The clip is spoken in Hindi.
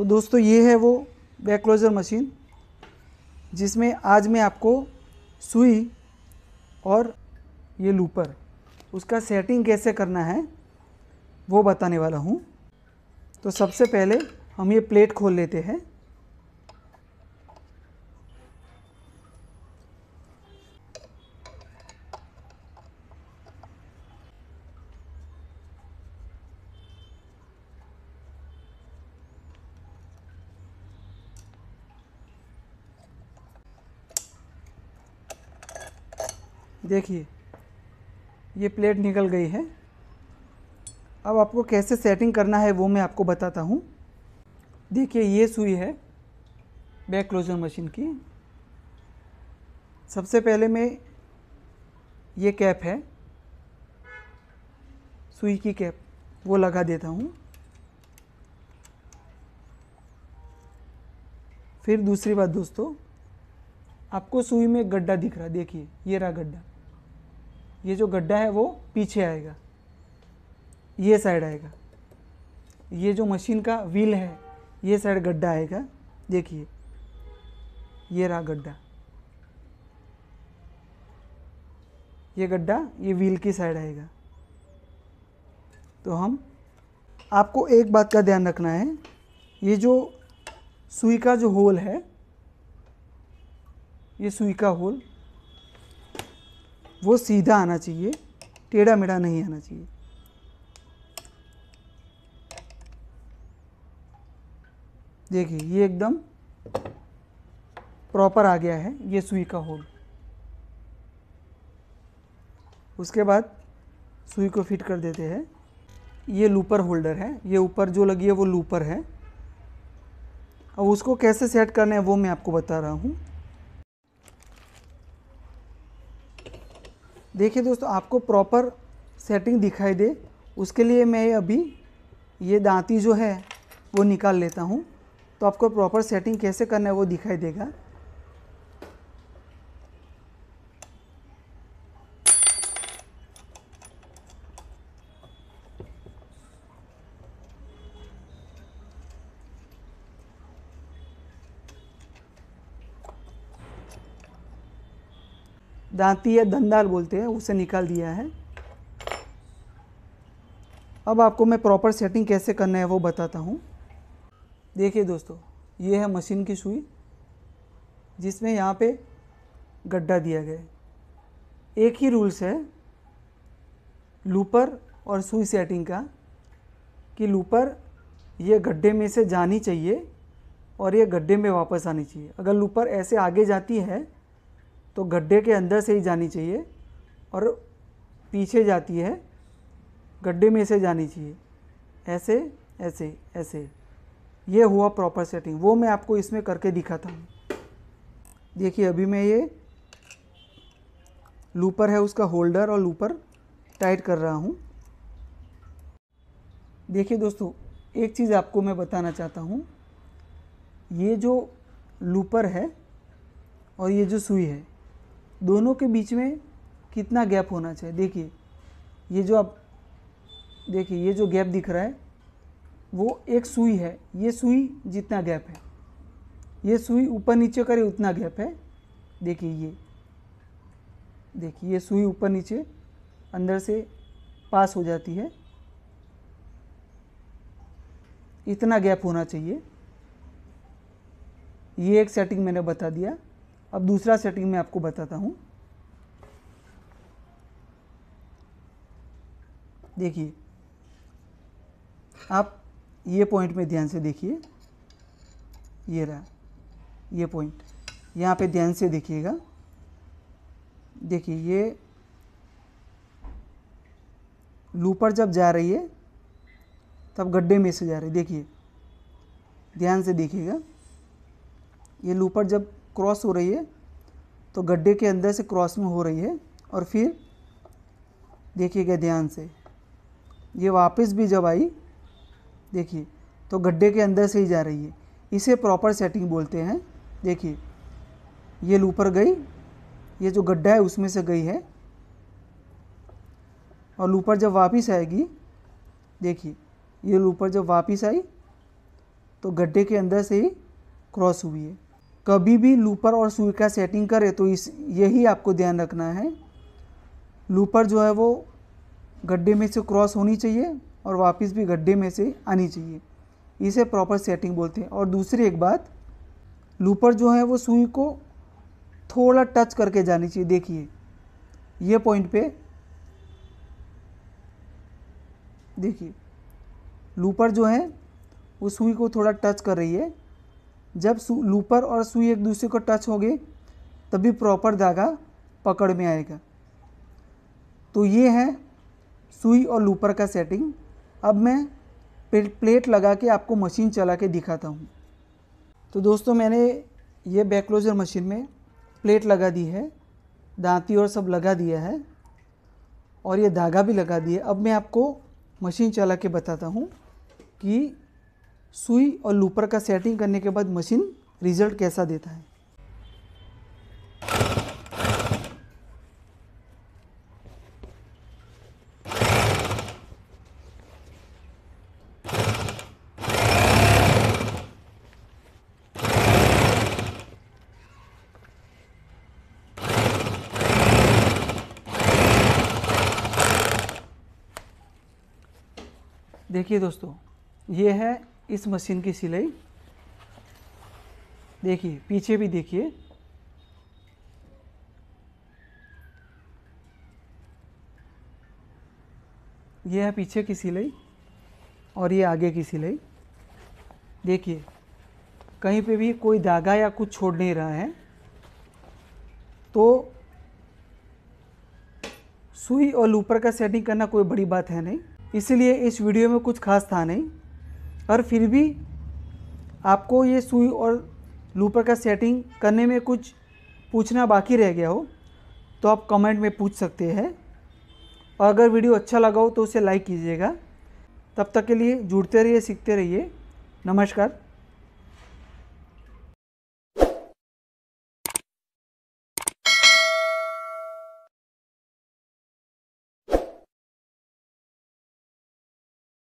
तो दोस्तों ये है वो क्लोज़र मशीन जिसमें आज मैं आपको सुई और ये लूपर उसका सेटिंग कैसे करना है वो बताने वाला हूँ तो सबसे पहले हम ये प्लेट खोल लेते हैं देखिए ये प्लेट निकल गई है अब आपको कैसे सेटिंग करना है वो मैं आपको बताता हूँ देखिए ये सुई है बैक क्लोजर मशीन की सबसे पहले मैं ये कैप है सुई की कैप वो लगा देता हूँ फिर दूसरी बात दोस्तों आपको सुई में गड्ढा दिख रहा है देखिए ये रहा गड्ढा ये जो गड्ढा है वो पीछे आएगा ये साइड आएगा ये जो मशीन का व्हील है ये साइड गड्ढा आएगा देखिए ये रहा गड्ढा ये गड्ढा ये व्हील की साइड आएगा तो हम आपको एक बात का ध्यान रखना है ये जो सुई का जो होल है ये सुई का होल वो सीधा आना चाहिए टेढ़ा मेढ़ा नहीं आना चाहिए देखिए ये एकदम प्रॉपर आ गया है ये सुई का होल उसके बाद सुई को फिट कर देते हैं ये लूपर होल्डर है ये ऊपर जो लगी है वो लूपर है अब उसको कैसे सेट करना है वो मैं आपको बता रहा हूँ देखिए दोस्तों आपको प्रॉपर सेटिंग दिखाई दे उसके लिए मैं अभी ये दांती जो है वो निकाल लेता हूँ तो आपको प्रॉपर सेटिंग कैसे करना है वो दिखाई देगा दांती या दंदाल बोलते हैं उसे निकाल दिया है अब आपको मैं प्रॉपर सेटिंग कैसे करना है वो बताता हूँ देखिए दोस्तों ये है मशीन की सुई जिसमें यहाँ पे गड्ढा दिया गया है एक ही रूल्स है लूपर और सुई सेटिंग का कि लूपर ये गड्ढे में से जानी चाहिए और ये गड्ढे में वापस आनी चाहिए अगर लूपर ऐसे आगे जाती है तो गड्ढे के अंदर से ही जानी चाहिए और पीछे जाती है गड्ढे में से जानी चाहिए ऐसे ऐसे ऐसे ये हुआ प्रॉपर सेटिंग वो मैं आपको इसमें करके दिखाता हूँ देखिए अभी मैं ये लूपर है उसका होल्डर और लूपर टाइट कर रहा हूँ देखिए दोस्तों एक चीज़ आपको मैं बताना चाहता हूँ ये जो लूपर है और ये जो सुई है दोनों के बीच में कितना गैप होना चाहिए देखिए ये जो आप देखिए ये जो गैप दिख रहा है वो एक सुई है ये सुई जितना गैप है ये सुई ऊपर नीचे करे उतना गैप है देखिए ये देखिए ये सुई ऊपर नीचे अंदर से पास हो जाती है इतना गैप होना चाहिए ये एक सेटिंग मैंने बता दिया अब दूसरा सेटिंग मैं आपको बताता हूँ देखिए आप ये पॉइंट में ध्यान से देखिए ये रहा ये पॉइंट यहाँ पे ध्यान से देखिएगा देखिए ये लूपर जब जा रही है तब गड्ढे में से जा रही है देखिए ध्यान से देखिएगा ये लूपर जब क्रॉस हो रही है तो गड्ढे के अंदर से क्रॉस में हो रही है और फिर देखिएगा ध्यान से ये वापस भी जब आई देखिए तो गड्ढे के अंदर से ही जा रही है इसे प्रॉपर सेटिंग बोलते हैं देखिए ये लूपर गई ये जो गड्ढा है उसमें से गई है और लूपर जब वापस आएगी देखिए ये लूपर जब वापस आई तो गड्ढे के अंदर से ही क्रॉस हुई है कभी भी लूपर और स्विच का सेटिंग करें तो इस यही आपको ध्यान रखना है लूपर जो है वो गड्ढे में से क्रॉस होनी चाहिए और वापस भी गड्ढे में से आनी चाहिए इसे प्रॉपर सेटिंग बोलते हैं और दूसरी एक बात लूपर जो है वो सुई को थोड़ा टच करके जानी चाहिए देखिए ये पॉइंट पे देखिए लूपर जो है वो सुई को थोड़ा टच कर रही है जब लूपर और सुई एक दूसरे को टच हो गए तभी प्रॉपर धागा पकड़ में आएगा तो ये है सुई और लूपर का सेटिंग अब मैं प्लेट लगा के आपको मशीन चला के दिखाता हूँ तो दोस्तों मैंने ये बैकलोजर मशीन में प्लेट लगा दी है दांती और सब लगा दिया है और ये धागा भी लगा दिया अब मैं आपको मशीन चला के बताता हूँ कि सुई और लूपर का सेटिंग करने के बाद मशीन रिजल्ट कैसा देता है देखिए दोस्तों ये है इस मशीन की सिलाई देखिए पीछे भी देखिए यह है पीछे की सिलाई और ये आगे की सिलाई देखिए कहीं पे भी कोई धागा या कुछ छोड़ नहीं रहा है तो सुई और लूपर का सेटिंग करना कोई बड़ी बात है नहीं इसलिए इस वीडियो में कुछ खास था नहीं पर फिर भी आपको ये सुई और लूपर का सेटिंग करने में कुछ पूछना बाकी रह गया हो तो आप कमेंट में पूछ सकते हैं और अगर वीडियो अच्छा लगा हो तो उसे लाइक कीजिएगा तब तक के लिए जुड़ते रहिए सीखते रहिए नमस्कार